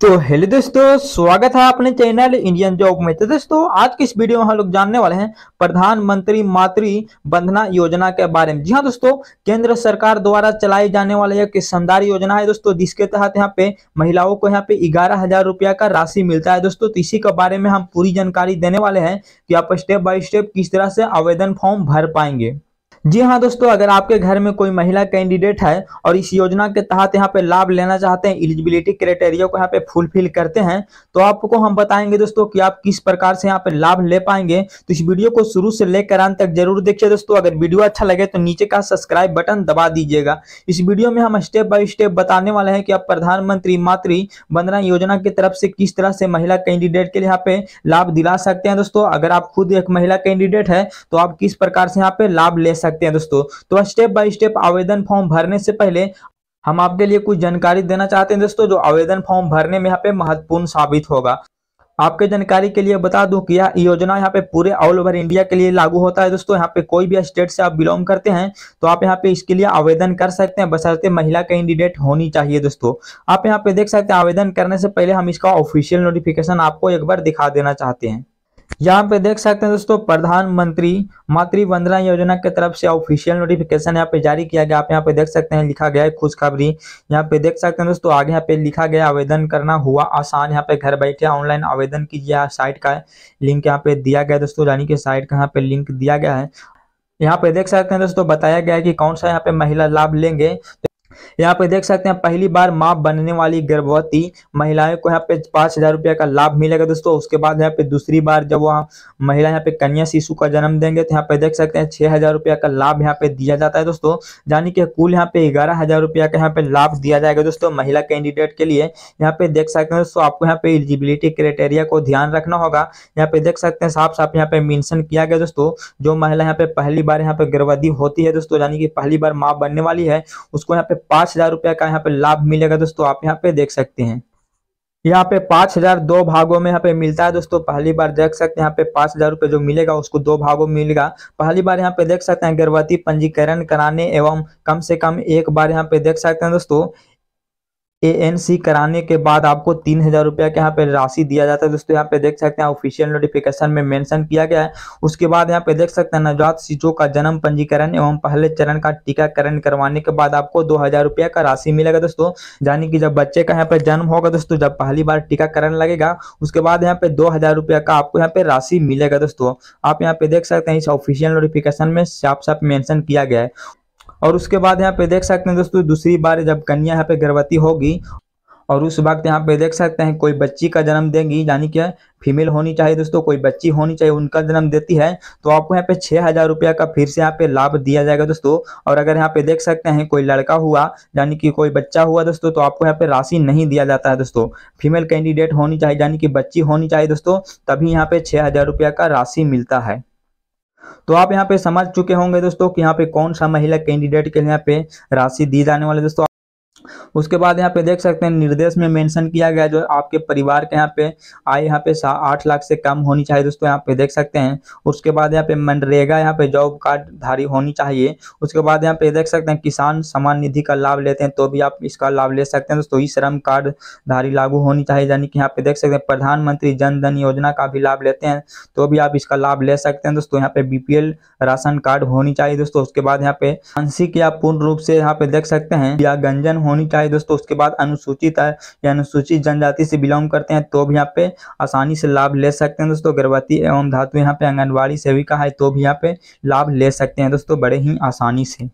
तो हेलो दोस्तों स्वागत है अपने चैनल इंडियन जॉब में तो दोस्तों आज की इस वीडियो में हम लोग जानने वाले हैं प्रधानमंत्री मातृ बंधना योजना के बारे में जी हाँ दोस्तों केंद्र सरकार द्वारा चलाई जाने वाली एक शानदार योजना है दोस्तों जिसके तहत यहाँ पे महिलाओं को यहाँ पे ग्यारह हजार रुपया का राशि मिलता है दोस्तों तो इसी के बारे में हम पूरी जानकारी देने वाले हैं कि आप स्टेप बाय स्टेप किस तरह से आवेदन फॉर्म भर पाएंगे जी हाँ दोस्तों अगर आपके घर में कोई महिला कैंडिडेट है और इस योजना के तहत यहाँ पे लाभ लेना चाहते हैं एलिजिबिलिटी क्राइटेरिया को यहाँ पे फुलफिल करते हैं तो आपको हम बताएंगे दोस्तों कि आप किस प्रकार से यहाँ पे लाभ ले पाएंगे तो इस वीडियो को शुरू से लेकर अंत तक जरूर देखिए दोस्तों अगर वीडियो अच्छा लगे तो नीचे का सब्सक्राइब बटन दबा दीजिएगा इस वीडियो में हम स्टेप बाय स्टेप बताने वाले हैं कि आप प्रधानमंत्री मातृ वंदना योजना की तरफ से किस तरह से महिला कैंडिडेट के लिए यहाँ पे लाभ दिला सकते हैं दोस्तों अगर आप खुद एक महिला कैंडिडेट है तो आप किस प्रकार से यहाँ पे लाभ ले सकते सकते हैं दोस्तों तो स्टेप बाय स्टेप आवेदन फॉर्म भरने से पहले हम आपके लिए कुछ जानकारी देना चाहते हैं दोस्तों जो आवेदन फॉर्म भरने में यहाँ पे महत्वपूर्ण साबित होगा आपके जानकारी के लिए बता दूं कि यह योजना यहाँ पे पूरे ऑल ओवर इंडिया के लिए लागू होता है दोस्तों यहाँ पे कोई भी स्टेट से आप बिलोंग करते हैं तो आप यहाँ पे इसके लिए आवेदन कर सकते हैं बशर्ते महिला कैंडिडेट होनी चाहिए दोस्तों आप यहाँ पे देख सकते हैं आवेदन करने से पहले हम इसका ऑफिशियल नोटिफिकेशन आपको एक बार दिखा देना चाहते हैं यहाँ पे देख सकते हैं दोस्तों प्रधानमंत्री मातृ वंदना योजना की तरफ से ऑफिशियल नोटिफिकेशन यहाँ पे जारी किया गया आप यहाँ पे देख सकते हैं लिखा गया है खुशखबरी यहाँ पे देख सकते हैं दोस्तों आगे यहाँ पे लिखा गया आवेदन करना हुआ आसान यहाँ पे घर बैठे ऑनलाइन आवेदन कीजिए साइट का लिंक यहाँ पे दिया गया दोस्तों यानी कि साइट का यहाँ पे लिंक दिया गया है यहाँ पे देख सकते हैं दोस्तों बताया गया है कि कौन सा यहाँ पे महिला लाभ लेंगे यहाँ पे देख सकते हैं पहली बार माँ बनने वाली गर्भवती महिलाएं को यहाँ पे पांच हजार रुपया का लाभ मिलेगा दोस्तों उसके बाद यहाँ पे दूसरी बार जब वहाँ महिला यहाँ पे कन्या शिशु का जन्म देंगे तो यहाँ पे देख सकते हैं छह हजार रुपया का लाभ यहाँ पे दिया जाता है दोस्तों यानी कि कुल यहाँ पे ग्यारह हजार रुपया का यहाँ पे लाभ दिया जाएगा दोस्तों महिला कैंडिडेट के लिए यहाँ पे देख सकते हैं दोस्तों आपको यहाँ पे एलिजिबिलिटी क्राइटेरिया को ध्यान रखना होगा यहाँ पे देख सकते हैं साफ साफ यहाँ पे मेंशन किया गया दोस्तों जो महिला यहाँ पे पहली बार यहाँ पे गर्भवती होती है दोस्तों यानी कि पहली बार माँ बनने वाली है उसको यहाँ पे पांच पांच हजार रुपया का यहाँ पे लाभ मिलेगा दोस्तों आप यहाँ पे देख सकते हैं यहाँ पे पांच हजार दो भागों में यहाँ पे मिलता है दोस्तों पहली बार देख सकते हैं यहाँ पे पांच हजार रुपये जो मिलेगा उसको दो भागों में मिलेगा पहली बार यहाँ पे देख सकते हैं गर्भवती पंजीकरण कराने एवं कम से कम एक बार यहाँ पे देख सकते हैं दोस्तों ए एन सी कराने के बाद आपको तीन हजार रुपया के यहाँ पे राशि दिया जाता है दोस्तों यहाँ पे देख सकते हैं ऑफिशियल नोटिफिकेशन में मेंशन किया गया है उसके बाद यहाँ पे देख सकते हैं नवजात शिशु का जन्म पंजीकरण एवं पहले चरण का टीकाकरण करवाने के बाद आपको दो हजार रुपया का राशि मिलेगा दोस्तों यानी कि जब बच्चे का यहाँ पे जन्म होगा दोस्तों जब पहली बार टीकाकरण लगेगा उसके बाद यहाँ पे दो हजार रुपया का आपको यहाँ पे राशि मिलेगा दोस्तों आप यहाँ पे देख सकते हैं इस ऑफिशियल नोटिफिकेशन में साफ साफ मेंशन किया गया है और उसके बाद यहाँ पे देख सकते हैं दोस्तों दूसरी बार जब कन्या यहाँ पे गर्भवती होगी और उस वक्त यहाँ पे देख सकते हैं कोई बच्ची का जन्म देंगी यानी कि फीमेल होनी चाहिए दोस्तों कोई बच्ची होनी चाहिए उनका जन्म देती है तो आपको यहाँ पे छः हज़ार रुपया का फिर से यहाँ पे लाभ दिया जाएगा दोस्तों और अगर यहाँ पे देख सकते हैं कोई लड़का हुआ यानी कि कोई बच्चा हुआ दोस्तों तो आपको यहाँ पे राशि नहीं दिया जाता है दोस्तों फीमेल कैंडिडेट होनी चाहिए यानी कि बच्ची होनी चाहिए दोस्तों तभी यहाँ पे छः हज़ार रुपया का राशि मिलता है तो आप यहाँ पे समझ चुके होंगे दोस्तों कि यहाँ पे कौन सा महिला कैंडिडेट के लिए यहाँ पे राशि दी जाने वाले दोस्तों उसके बाद यहाँ पे देख सकते हैं निर्देश में मेंशन किया गया जो आपके परिवार के यहाँ पे आय यहाँ पे आठ लाख से कम होनी चाहिए दोस्तों यहाँ पे देख सकते हैं उसके बाद यहाँ पे मनरेगा यहाँ पे जॉब कार्ड धारी होनी चाहिए उसके बाद यहाँ पे देख सकते हैं किसान सम्मान निधि का लाभ लेते हैं तो भी आप इसका लाभ ले सकते हैं दोस्तों ई श्रम कार्ड धारी लागू होनी चाहिए यानी कि यहाँ पे देख सकते हैं प्रधानमंत्री जन धन योजना का भी लाभ लेते हैं तो भी आप इसका लाभ ले सकते हैं दोस्तों यहाँ पे बीपीएल राशन कार्ड होनी चाहिए दोस्तों उसके बाद यहाँ पे आंशिक या पूर्ण रूप से यहाँ पे देख सकते हैं या गंजन होनी होनी चाहिए दोस्तों उसके बाद अनुसूचित है या अनुसूचित जनजाति से बिलोंग करते हैं तो भी यहाँ पे आसानी से लाभ ले सकते हैं दोस्तों गर्भवती एवं धातु यहाँ पे आंगनबाड़ी सेविका है तो भी यहाँ पे लाभ ले सकते हैं दोस्तों बड़े ही आसानी से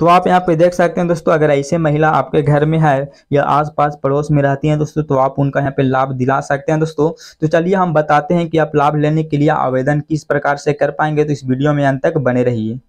तो आप यहाँ पे देख सकते हैं दोस्तों अगर ऐसे महिला आपके घर में है या आसपास पड़ोस में रहती हैं दोस्तों तो आप उनका यहाँ पे लाभ दिला सकते हैं दोस्तों तो चलिए हम बताते हैं कि आप लाभ लेने के लिए आवेदन किस प्रकार से कर पाएंगे तो इस वीडियो में अंत तक बने रहिए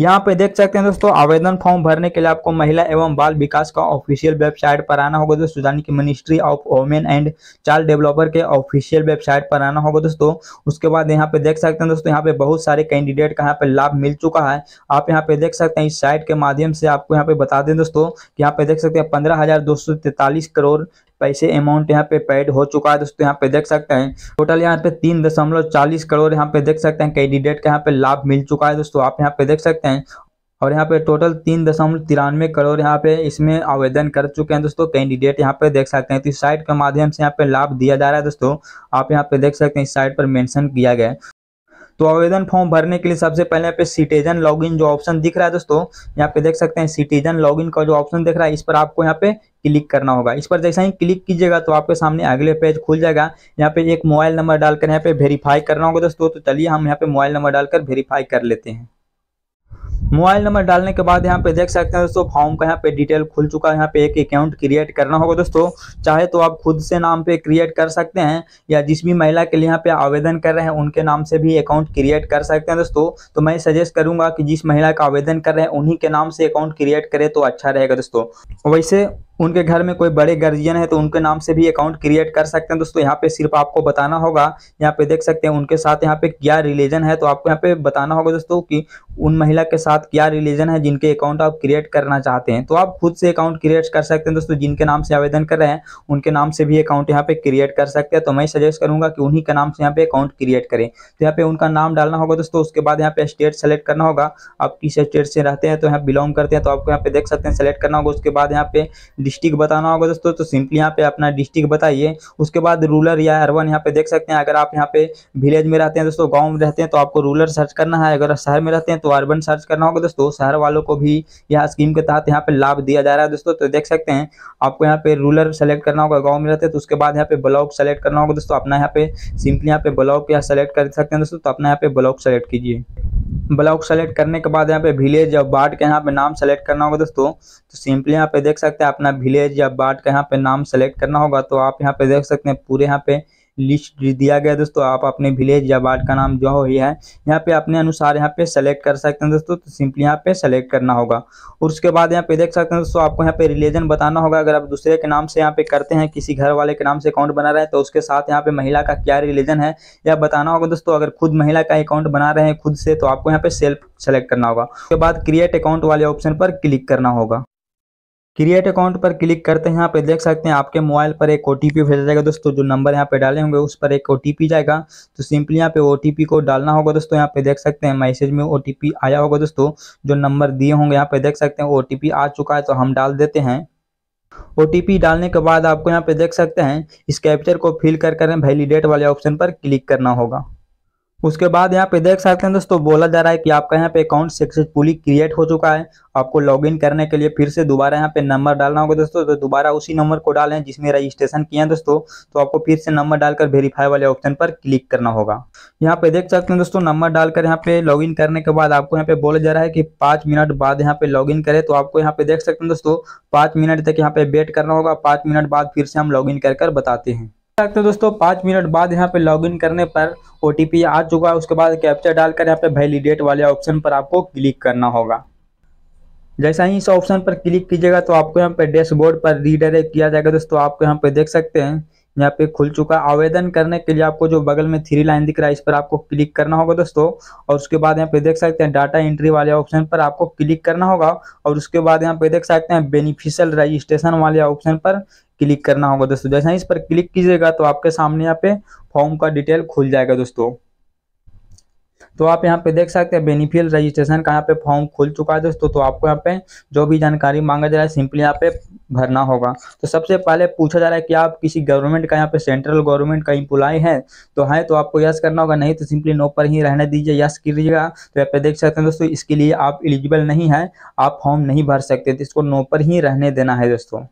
यहाँ पे देख सकते हैं दोस्तों आवेदन फॉर्म भरने के लिए आपको महिला एवं बाल विकास का ऑफिशियल वेबसाइट पर आना होगा दोस्तों यानी कि ministry of women and child developer के ऑफिशियल वेबसाइट पर आना होगा दोस्तों उसके बाद यहाँ पे देख सकते हैं दोस्तों यहाँ पे बहुत सारे कैंडिडेट का यहाँ पे लाभ मिल चुका है आप यहाँ पे देख सकते हैं इस साइट के माध्यम से आपको यहाँ पे बता दें दोस्तों यहाँ पे देख सकते हैं पंद्रह करोड़ पैसे अमाउंट यहाँ पे पेड हो चुका है दोस्तों यहाँ पे देख सकते हैं टोटल यहाँ पे तीन दशमलव चालीस करोड़ यहाँ पे देख सकते हैं कैंडिडेट का यहाँ पे लाभ मिल चुका है दोस्तों आप यहाँ पे देख सकते हैं और यहाँ पे टोटल तीन दशमलव तिरानवे करोड़ यहाँ पे इसमें आवेदन कर चुके हैं दोस्तों कैंडिडेट यहाँ पे देख सकते हैं तो इस साइट के माध्यम से यहाँ पे लाभ दिया जा रहा है दोस्तों आप यहाँ पे देख सकते हैं इस साइट पर मेंशन किया गया है तो आवेदन फॉर्म भरने के लिए सबसे पहले यहाँ पे सिटीजन लॉगिन जो ऑप्शन दिख रहा है दोस्तों यहाँ पे देख सकते हैं सिटीजन लॉगिन का जो ऑप्शन दिख रहा है इस पर आपको यहाँ पे क्लिक करना होगा इस पर जैसा ही क्लिक कीजिएगा तो आपके सामने अगले पेज खुल जाएगा यहाँ पे एक मोबाइल नंबर डालकर यहाँ पे वेरीफाई करना होगा दोस्तों तो चलिए हम यहाँ पे मोबाइल नंबर डालकर वेरीफाई कर लेते हैं मोबाइल नंबर डालने के बाद यहाँ पे देख सकते हैं दोस्तों फॉर्म का यहाँ पे डिटेल खुल चुका है यहाँ पे एक अकाउंट क्रिएट करना होगा दोस्तों चाहे तो आप खुद से नाम पे क्रिएट कर सकते हैं या जिस भी महिला के लिए यहाँ पे आवेदन कर रहे हैं उनके नाम से भी अकाउंट क्रिएट कर सकते हैं दोस्तों तो मैं सजेस्ट करूंगा कि जिस महिला का आवेदन कर रहे हैं उन्हीं के नाम से अकाउंट क्रिएट करे तो अच्छा रहेगा दोस्तों वैसे उनके घर में कोई बड़े गार्जियन है तो उनके नाम से भी अकाउंट क्रिएट कर सकते हैं दोस्तों यहाँ पे सिर्फ आपको बताना होगा यहाँ पे देख सकते हैं उनके साथ यहाँ पे क्या रिलेजन है तो आपको यहाँ पे बताना होगा दोस्तों कि उन महिला के साथ क्या रिलेजन है जिनके अकाउंट आप क्रिएट करना चाहते हैं तो आप खुद से अकाउंट क्रिएट कर सकते हैं दोस्तों जिनके नाम से आवेदन कर रहे हैं उनके नाम से भी अकाउंट यहाँ पे क्रिएट कर सकते हैं तो मैं सजेस्ट करूंगा कि उन्हीं के नाम से यहाँ पे अकाउंट क्रिएट करें तो यहाँ पे उनका नाम डालना होगा दोस्तों उसके बाद यहाँ पे स्टेट सेलेक्ट करना होगा आप किस स्टेट से रहते हैं तो यहाँ बिलोंग करते हैं तो आपको यहाँ पे देख सकते हैं सेलेक्ट करना होगा उसके बाद यहाँ पे डिस्ट्रिक्ट बताना होगा दोस्तों तो सिंपली यहाँ पे अपना डिस्ट्रिक्ट बताइए उसके बाद रूलर या अर्बन यहाँ पे देख सकते हैं अगर आप यहाँ पे विलेज में रहते हैं दोस्तों गाँव में रहते हैं तो आपको रूलर सर्च करना है अगर शहर में रहते हैं तो अर्बन सर्च करना होगा दोस्तों शहर वालों को भी यह स्कीम के तहत यहाँ पे लाभ दिया जा रहा है दोस्तों तो देख सकते हैं आपको यहाँ पे रूलर सेलेक्ट करना होगा गाँव में रहते हैं तो उसके बाद यहाँ पे ब्लॉक सेलेक्ट करना होगा दोस्तों अपना यहाँ पे सिंपली यहाँ पे ब्लॉक या सेलेक्ट कर सकते हैं दोस्तों तो अपना यहाँ पे ब्लॉक सेलेक्ट कीजिए ब्लॉक सेलेक्ट करने के बाद यहाँ पे विलेज या वार्ड का यहाँ पे नाम सेलेक्ट करना होगा दोस्तों तो सिंपली यहाँ पे देख सकते हैं अपना विलेज या वार्ड का यहाँ पे नाम सेलेक्ट करना होगा तो आप यहाँ पे देख सकते हैं पूरे यहाँ पे लिस्ट दिया गया दोस्तों आप अपने विलेज या वार्ड का नाम जो हो है यहाँ पे अपने अनुसार यहाँ पे सेलेक्ट कर सकते हैं दोस्तों तो सिंपली यहाँ पे सेलेक्ट करना होगा और उसके बाद यहाँ पे देख सकते हैं दोस्तों आपको यहाँ पे रिलीजन बताना होगा अगर आप दूसरे के नाम से यहाँ पे करते हैं किसी घर वाले के नाम से अकाउंट बना रहे हैं तो उसके साथ यहाँ पे महिला का क्या रिलीजन है यह बताना होगा दोस्तों अगर खुद महिला का अकाउंट बना रहे हैं खुद से तो आपको यहाँ पे सेल्फ सेलेक्ट करना होगा उसके बाद क्रिएट अकाउंट वाले ऑप्शन पर क्लिक करना होगा क्रिएट अकाउंट पर क्लिक करते हैं यहाँ पे देख सकते हैं आपके मोबाइल पर एक ओ भेजा जाएगा दोस्तों जो नंबर यहाँ पे डाले होंगे उस पर एक ओ जाएगा तो सिंपली यहाँ पे ओ को डालना होगा दोस्तों यहाँ पे देख सकते हैं मैसेज में ओ आया होगा दोस्तों जो नंबर दिए होंगे यहाँ पे देख सकते हैं ओ आ चुका है तो हम डाल देते हैं ओ डालने के बाद आपको यहाँ पे देख सकते हैं इस कैप्चर को फिल कर कर वैलिडेट वाले ऑप्शन पर क्लिक करना होगा उसके बाद यहाँ पे देख सकते हैं दोस्तों बोला जा रहा है कि आपका यहाँ पे अकाउंट सक्सेसफुली क्रिएट हो चुका है आपको लॉगिन करने के लिए फिर से दोबारा यहाँ पे नंबर डालना होगा दोस्तों तो दोबारा उसी नंबर को डालें जिसमें रजिस्ट्रेशन किया है दोस्तों तो आपको फिर से नंबर डालकर वेरीफाई वाले ऑप्शन पर क्लिक करना होगा यहाँ पे देख सकते हैं दोस्तों नंबर डालकर यहाँ पे इन करने के बाद आपको यहाँ पे बोला जा रहा है कि पाँच मिनट बाद यहाँ पे इन करें तो आपको यहाँ पे देख सकते हैं दोस्तों पाँच मिनट तक यहाँ पे वेट करना होगा पाँच मिनट बाद फिर से हम लॉग इन कर बताते हैं सकते हैं दोस्तों पाँच मिनट बाद यहाँ पे लॉगिन करने पर ओ आ चुका है उसके बाद कैप्चर डालकर यहाँ पे वैलिडेट वाले ऑप्शन पर आपको क्लिक करना होगा जैसा ही इस ऑप्शन पर क्लिक कीजिएगा तो आपको यहाँ पे डैशबोर्ड पर रीडायरेक्ट किया जाएगा दोस्तों आपको यहाँ पे देख सकते हैं यहाँ पे खुल चुका है आवेदन करने के लिए आपको जो बगल में थ्री लाइन दिख रहा है इस पर आपको क्लिक करना होगा दोस्तों और उसके बाद यहाँ पे देख सकते हैं डाटा एंट्री वाले ऑप्शन पर आपको क्लिक करना होगा और उसके बाद यहाँ पे देख सकते हैं बेनिफिशियल रजिस्ट्रेशन वाले ऑप्शन पर क्लिक करना होगा दोस्तों जैसे इस पर क्लिक कीजिएगा तो आपके सामने यहाँ पे फॉर्म का डिटेल खुल जाएगा दोस्तों तो आप यहाँ पे देख सकते हैं बेनिफियल रजिस्ट्रेशन का यहाँ पे फॉर्म खुल चुका है दोस्तों तो आपको यहाँ पे जो भी जानकारी मांगा जा रहा है सिंपली यहाँ पे भरना होगा तो सबसे पहले पूछा जा रहा है कि आप किसी गवर्नमेंट का यहाँ पे सेंट्रल गवर्नमेंट का इम्प्लाई है तो है तो आपको यस करना होगा नहीं तो सिंपली नो पर ही रहने दीजिए यस कीजिएगा तो यहाँ पे देख सकते हैं दोस्तों इसके लिए आप एलिजिबल नहीं है आप फॉर्म नहीं भर सकते तो इसको नो पर ही रहने देना है दोस्तों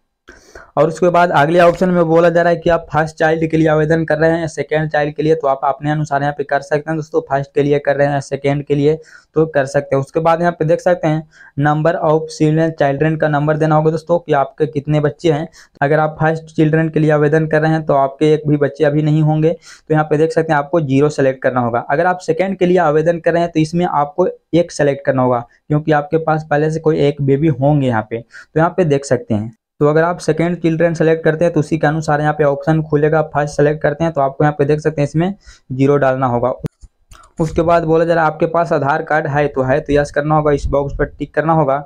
और उसके बाद अगले ऑप्शन में बोला जा रहा है कि आप फर्स्ट चाइल्ड के लिए आवेदन कर रहे हैं या सेकेंड चाइल्ड के लिए तो आप अपने अनुसार यहाँ पे कर सकते हैं दोस्तों फर्स्ट के लिए कर रहे हैं या सेकेंड के लिए तो कर सकते हैं उसके बाद यहाँ पे देख सकते हैं नंबर ऑफ चिल्ड्रेन चाइल्ड्रेन का नंबर देना होगा दोस्तों कि आपके कितने बच्चे हैं अगर आप फर्स्ट चिल्ड्रेन के लिए आवेदन कर रहे हैं तो आपके एक भी बच्चे अभी नहीं होंगे तो यहाँ पे देख सकते हैं आपको जीरो सेलेक्ट करना होगा अगर आप सेकेंड के लिए आवेदन कर रहे हैं तो इसमें आपको एक सेलेक्ट करना होगा क्योंकि आपके पास पहले से कोई एक बेबी होंगे यहाँ पे तो यहाँ पे देख सकते हैं तो अगर आप सेकेंड चिल्ड्रेन सेलेक्ट करते हैं तो उसी के अनुसार यहाँ पे ऑप्शन खुलेगा फर्स्ट सेलेक्ट करते हैं तो आपको यहाँ पे देख सकते हैं इसमें जीरो डालना होगा उसके बाद बोला जा रहा है आपके पास आधार कार्ड है तो है तो यस करना होगा इस बॉक्स पर टिक करना होगा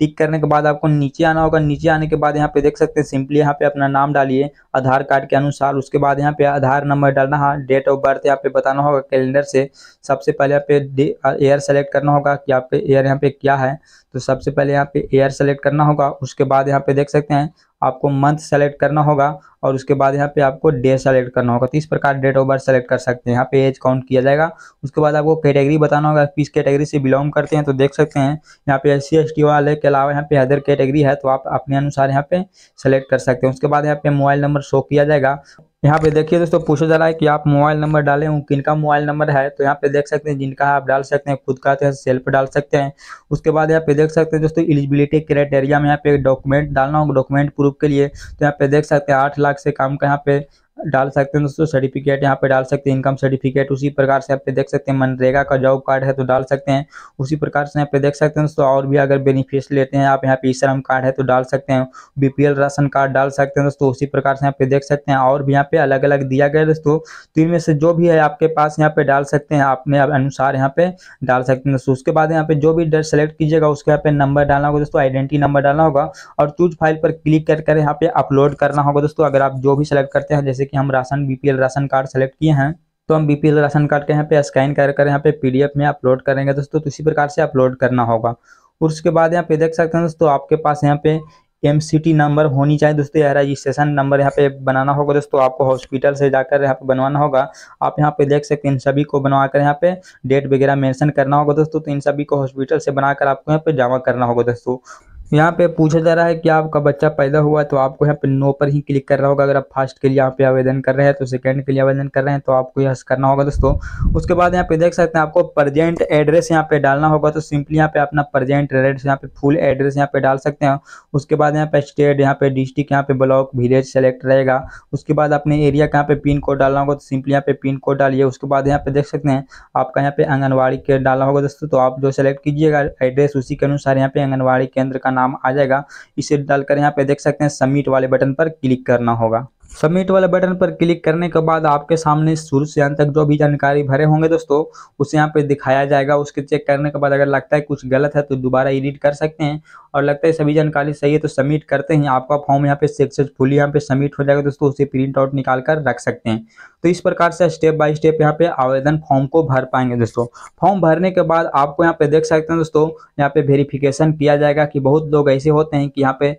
टिक करने के बाद आपको नीचे आना होगा नीचे आने के बाद यहाँ पे देख सकते हैं सिंपली यहाँ पे अपना नाम डालिए आधार कार्ड के अनुसार उसके बाद यहाँ पे आधार नंबर डालना है हाँ, डेट ऑफ बर्थ यहाँ पे बताना होगा कैलेंडर से सबसे पहले यहाँ पे एयर सेलेक्ट करना होगा कि आपके एयर यहाँ पे क्या है तो सबसे पहले यहाँ पे एयर सेलेक्ट करना होगा उसके बाद यहाँ पे देख सकते हैं आपको मंथ सेलेक्ट करना होगा और उसके बाद यहाँ पे आपको डे सेलेक्ट करना होगा तो इस प्रकार डेट ऑफ बर्थ सेलेक्ट कर सकते हैं यहाँ पे एज काउंट किया जाएगा उसके बाद आपको कैटेगरी बताना होगा किस कैटेगरी से बिलोंग करते हैं तो देख सकते हैं यहाँ पे एस सी वाले के अलावा यहाँ पे अदर कैटेगरी है तो आप अपने अनुसार यहाँ पे सेलेक्ट कर सकते हैं उसके बाद यहाँ पे मोबाइल नंबर शो किया जाएगा यहाँ पे देखिए दोस्तों पूछा जा रहा है कि आप मोबाइल नंबर डाले हूँ किनका मोबाइल नंबर है तो यहाँ पे देख सकते हैं जिनका आप डाल सकते हैं खुद का तो सेल्फ डाल सकते हैं उसके बाद यहाँ पे देख सकते हैं दोस्तों एलिजिबिलिटी क्राइटेरिया में यहाँ पे डॉक्यूमेंट डालना होगा डॉक्यूमेंट प्रूफ के लिए तो यहाँ पे देख सकते हैं आठ लाख से काम का यहाँ पे डाल सकते हैं दोस्तों सर्टिफिकेट यहाँ पे डाल सकते हैं इनकम सर्टिफिकेट उसी प्रकार से आप पे देख सकते हैं मनरेगा का जॉब कार्ड है तो डाल सकते हैं उसी प्रकार से यहाँ पे देख सकते हैं दोस्तों और भी अगर बेनिफिट लेते हैं आप यहाँ पे श्रम कार्ड है तो डाल सकते हैं बीपीएल राशन कार्ड डाल सकते हैं दोस्तों उसी प्रकार से यहाँ पे देख सकते हैं और भी यहाँ पे अलग अलग दिया गया दोस्तों तो इनमें से जो भी है आपके पास यहाँ पे डाल सकते हैं आपने अनुसार यहाँ पे डाल सकते हैं दोस्तों उसके बाद यहाँ पे जो भी डेट सेलेक्ट कीजिएगा उसके यहाँ पे नंबर डालना होगा दोस्तों आइडेंटिटी नंबर डालना होगा और चूज फाइल पर क्लिक कर यहाँ पे अपलोड करना होगा दोस्तों अगर आप जो भी सेलेक्ट करते हैं जैसे कि हम ration BPL ration card select किए हैं तो हम बीपीएल राशन कार्ड के यहाँ पे स्कैन कर कर यहाँ पे पीडीएफ में अपलोड करेंगे दोस्तों तो इसी प्रकार से अपलोड करना होगा और उसके बाद यहाँ पे देख सकते हैं दोस्तों आपके पास यहाँ पे एम नंबर होनी चाहिए दोस्तों यह रजिस्ट्रेशन नंबर यहाँ पे बनाना होगा दोस्तों आपको हॉस्पिटल से जाकर यहाँ पे बनवाना होगा आप यहाँ पे देख सकते हैं इन सभी को बनवा कर यहाँ पे डेट वगैरह मेंशन करना होगा दोस्तों तो इन सभी को हॉस्पिटल से बनाकर आपको यहाँ पे जमा करना होगा दोस्तों यहाँ पे पूछा जा रहा है कि आपका बच्चा पैदा हुआ है तो आपको यहाँ पे नो पर ही क्लिक करना होगा अगर आप फर्स्ट के लिए यहाँ पे आवेदन कर रहे हैं तो सेकंड के लिए आवेदन कर रहे हैं तो आपको यस करना होगा दोस्तों उसके बाद यहाँ पे देख सकते हैं आपको प्रजेंट एड्रेस यहाँ पे डालना होगा तो सिंपली यहाँ पे अपना प्रजेंट एड्रेस यहाँ पे फुल एड्रेस यहाँ पे डाल सकते हैं उसके बाद यहाँ पे स्टेट यहाँ पे डिस्ट्रिक्ट यहाँ पे ब्लॉक विलेज सेलेक्ट रहेगा उसके बाद अपने एरिया का यहाँ पे पिन कोड डालना होगा तो सिंपली यहाँ पे पिन कोड डालिए उसके बाद यहाँ पे देख सकते हैं आपका यहाँ पे आंगनबाड़ी केंद्र डालना होगा दोस्तों तो आप जो सेलेक्ट कीजिएगा एड्रेस उसी के अनुसार यहाँ पे आंगनबाड़ी केंद्र का नाम आ जाएगा इसे डालकर यहाँ पे देख सकते हैं सबमिट वाले बटन पर क्लिक करना होगा सबमिट वाले बटन पर क्लिक करने के बाद आपके सामने शुरू से अंत तक जो भी जानकारी भरे होंगे दोस्तों उसे यहाँ पे दिखाया जाएगा उसके चेक करने के बाद अगर लगता है कुछ गलत है तो दोबारा एडिट कर सकते हैं और लगता है सभी जानकारी सही है तो सबमिट करते हैं आपका फॉर्म यहाँ पे सक्सेसफुल यहाँ पे सबमिट हो जाएगा दोस्तों उसे प्रिंट आउट निकाल कर रख सकते हैं तो इस प्रकार से स्टेप बाय स्टेप यहाँ पे आवेदन फॉर्म को भर पाएंगे दोस्तों फॉर्म भरने के बाद आपको यहाँ पे देख सकते हैं दोस्तों यहाँ पे वेरिफिकेशन किया जाएगा कि बहुत लोग ऐसे होते हैं कि यहाँ पे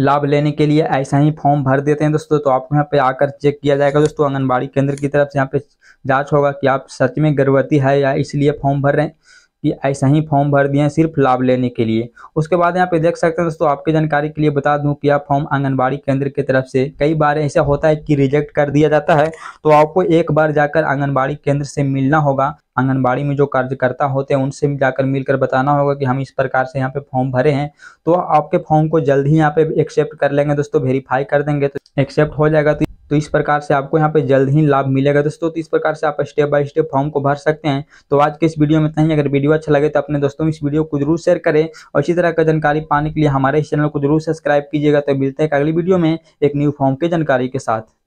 लाभ लेने के लिए ऐसा ही फॉर्म भर देते हैं दोस्तों तो आपको यहाँ पे आकर चेक किया जाएगा दोस्तों आंगनबाड़ी केंद्र की तरफ से यहाँ पे जांच होगा कि आप सच में गर्भवती है या इसलिए फॉर्म भर रहे हैं कि ऐसा ही फॉर्म भर दिए हैं सिर्फ लाभ लेने के लिए उसके बाद यहाँ पे देख सकते हैं दोस्तों आपकी जानकारी के लिए बता दूं कि आप फॉर्म आंगनबाड़ी केंद्र की तरफ से कई बार ऐसा होता है कि रिजेक्ट कर दिया जाता है तो आपको एक बार जाकर आंगनबाड़ी केंद्र से मिलना होगा आंगनबाड़ी में जो कार्यकर्ता होते हैं उनसे जाकर मिलकर बताना होगा कि हम इस प्रकार से यहाँ पे फॉर्म भरे हैं तो आपके फॉर्म को जल्द ही यहाँ पे एक्सेप्ट कर लेंगे दोस्तों वेरीफाई कर देंगे तो एक्सेप्ट हो जाएगा तो तो इस प्रकार से आपको यहाँ पे जल्द ही लाभ मिलेगा दोस्तों तो इस प्रकार से आप स्टेप बाय स्टेप फॉर्म को भर सकते हैं तो आज के इस वीडियो में इतना ही अगर वीडियो अच्छा लगे तो अपने दोस्तों में इस वीडियो को जरूर शेयर करें और इसी तरह का जानकारी पाने के लिए हमारे इस चैनल को जरूर सब्सक्राइब कीजिएगा तो मिलते हैं अगली वीडियो में एक न्यू फॉर्म के जानकारी के साथ